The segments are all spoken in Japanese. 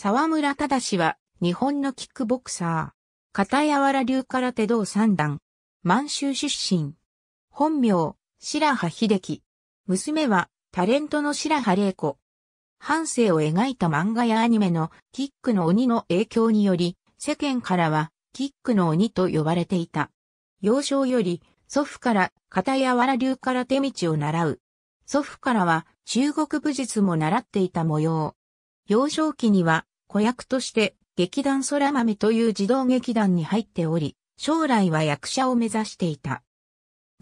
沢村忠は、日本のキックボクサー。片柔ら流空手道三段。満州出身。本名、白羽秀樹。娘は、タレントの白羽玲子。半生を描いた漫画やアニメのキックの鬼の影響により、世間からは、キックの鬼と呼ばれていた。幼少より、祖父から片柔ら流空手道を習う。祖父からは中国武術も習っていた模様。幼少期には子役として劇団空豆という児童劇団に入っており、将来は役者を目指していた。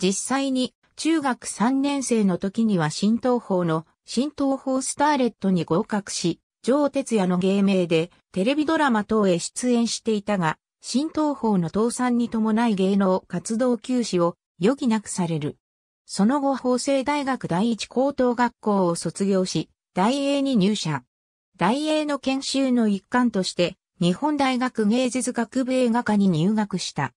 実際に中学3年生の時には新東宝の新東宝スターレットに合格し、上哲也の芸名でテレビドラマ等へ出演していたが、新東宝の倒産に伴い芸能活動休止を余儀なくされる。その後法政大学第一高等学校を卒業し、大英に入社。大英の研修の一環として、日本大学芸術学部映画科に入学した。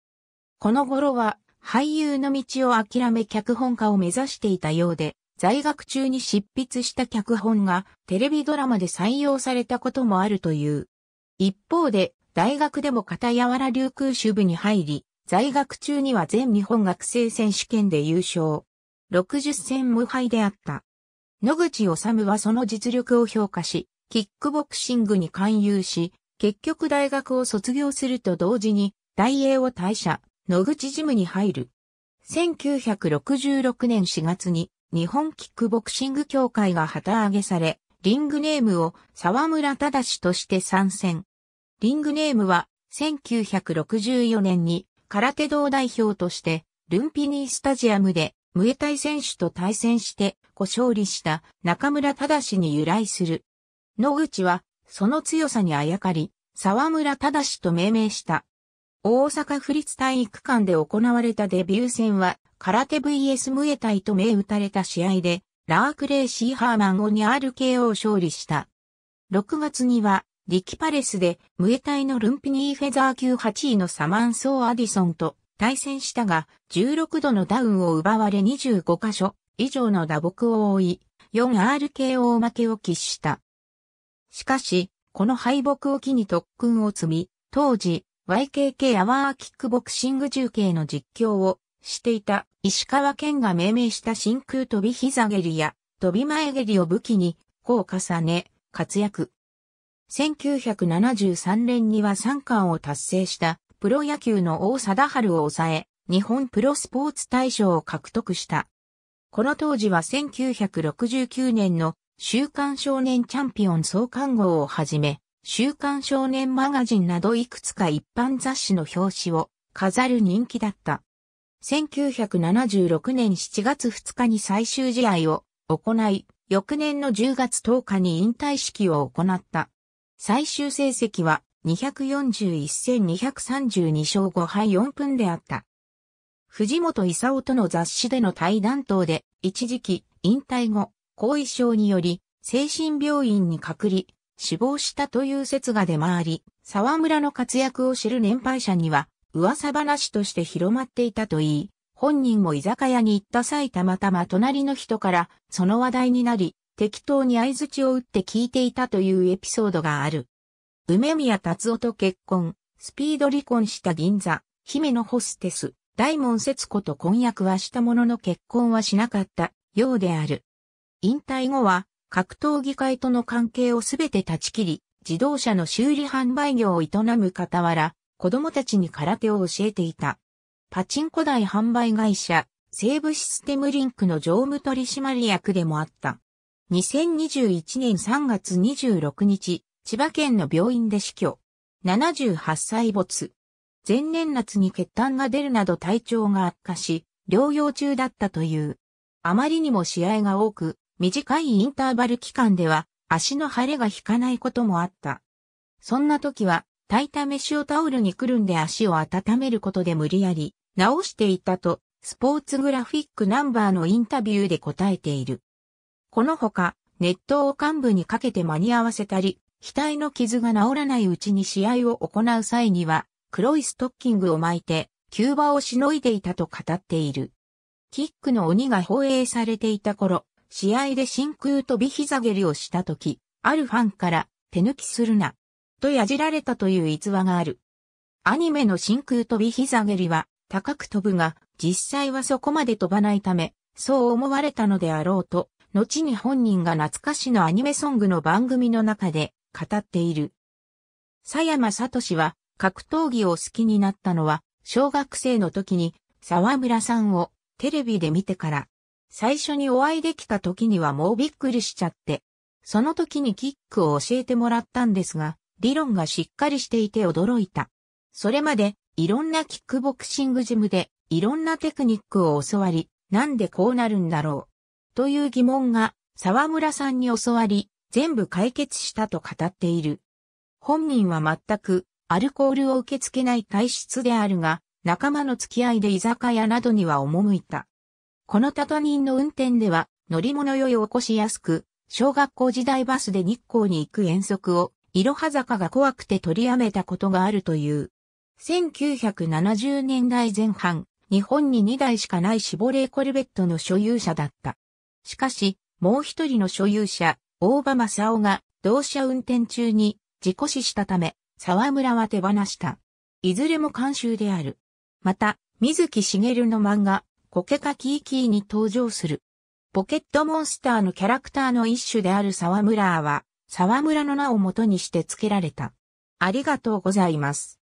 この頃は、俳優の道を諦め脚本家を目指していたようで、在学中に執筆した脚本がテレビドラマで採用されたこともあるという。一方で、大学でも片柔ら流空手部に入り、在学中には全日本学生選手権で優勝。60戦無敗であった。野口治はその実力を評価し、キックボクシングに勧誘し、結局大学を卒業すると同時に、大英を退社、野口ジムに入る。1966年4月に日本キックボクシング協会が旗揚げされ、リングネームを沢村忠として参戦。リングネームは1964年に空手道代表としてルンピニースタジアムでムエタイ選手と対戦してご勝利した中村忠に由来する。野口は、その強さにあやかり、沢村忠と命名した。大阪府立体育館で行われたデビュー戦は、空手 VS ムエタイと銘打たれた試合で、ラークレイ・シーハーマンを 2RKO 勝利した。6月には、リキパレスで、ムエタイのルンピニーフェザー級8位のサマンソー・アディソンと対戦したが、16度のダウンを奪われ25箇所以上の打撲を負い、4RKO 負けを喫した。しかし、この敗北を機に特訓を積み、当時、YKK アワーキックボクシング中継の実況をしていた石川県が命名した真空飛び膝蹴りや飛び前蹴りを武器に、功を重ね、活躍。1973年には三冠を達成したプロ野球の大貞治を抑え、日本プロスポーツ大賞を獲得した。この当時は1969年の週刊少年チャンピオン創刊号をはじめ、週刊少年マガジンなどいくつか一般雑誌の表紙を飾る人気だった。1976年7月2日に最終試合を行い、翌年の10月10日に引退式を行った。最終成績は241戦232勝5敗4分であった。藤本勲との雑誌での対談等で一時期引退後、後遺症により、精神病院に隔離、死亡したという説が出回り、沢村の活躍を知る年配者には、噂話として広まっていたといい、本人も居酒屋に行った際たまたま隣の人からその話題になり、適当に合図を打って聞いていたというエピソードがある。梅宮達夫と結婚、スピード離婚した銀座、姫のホステス、大門節子と婚約はしたものの結婚はしなかったようである。引退後は格闘技会との関係をすべて断ち切り、自動車の修理販売業を営む傍ら、子供たちに空手を教えていた。パチンコ台販売会社、西武システムリンクの常務取締役でもあった。2021年3月26日、千葉県の病院で死去。78歳没。前年夏に血痰が出るなど体調が悪化し、療養中だったという。あまりにも試合が多く、短いインターバル期間では足の腫れが引かないこともあった。そんな時は炊いた飯をタオルにくるんで足を温めることで無理やり直していたとスポーツグラフィックナンバーのインタビューで答えている。このほか熱湯を幹部にかけて間に合わせたり、額の傷が治らないうちに試合を行う際には黒いストッキングを巻いて急場をしのいでいたと語っている。キックの鬼が放映されていた頃、試合で真空飛び膝蹴りをした時、あるファンから手抜きするな、とやじられたという逸話がある。アニメの真空飛び膝蹴りは高く飛ぶが、実際はそこまで飛ばないため、そう思われたのであろうと、後に本人が懐かしのアニメソングの番組の中で語っている。佐山聡は格闘技を好きになったのは小学生の時に沢村さんをテレビで見てから。最初にお会いできた時にはもうびっくりしちゃって、その時にキックを教えてもらったんですが、理論がしっかりしていて驚いた。それまで、いろんなキックボクシングジムで、いろんなテクニックを教わり、なんでこうなるんだろう。という疑問が、沢村さんに教わり、全部解決したと語っている。本人は全く、アルコールを受け付けない体質であるが、仲間の付き合いで居酒屋などには赴いた。このたた人の運転では、乗り物酔いを起こしやすく、小学校時代バスで日光に行く遠足を、いろは坂が怖くて取りやめたことがあるという。1970年代前半、日本に2台しかないシボレーコルベットの所有者だった。しかし、もう一人の所有者、大場正夫が、同社運転中に、事故死したため、沢村は手放した。いずれも監修である。また、水木しげるの漫画、ポケカキーキーに登場する。ポケットモンスターのキャラクターの一種である沢村は、沢村の名を元にして付けられた。ありがとうございます。